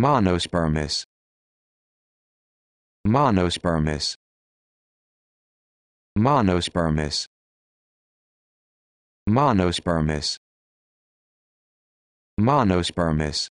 Monospermous. Monospermous. Monospermous. Monospermous. Monospermous.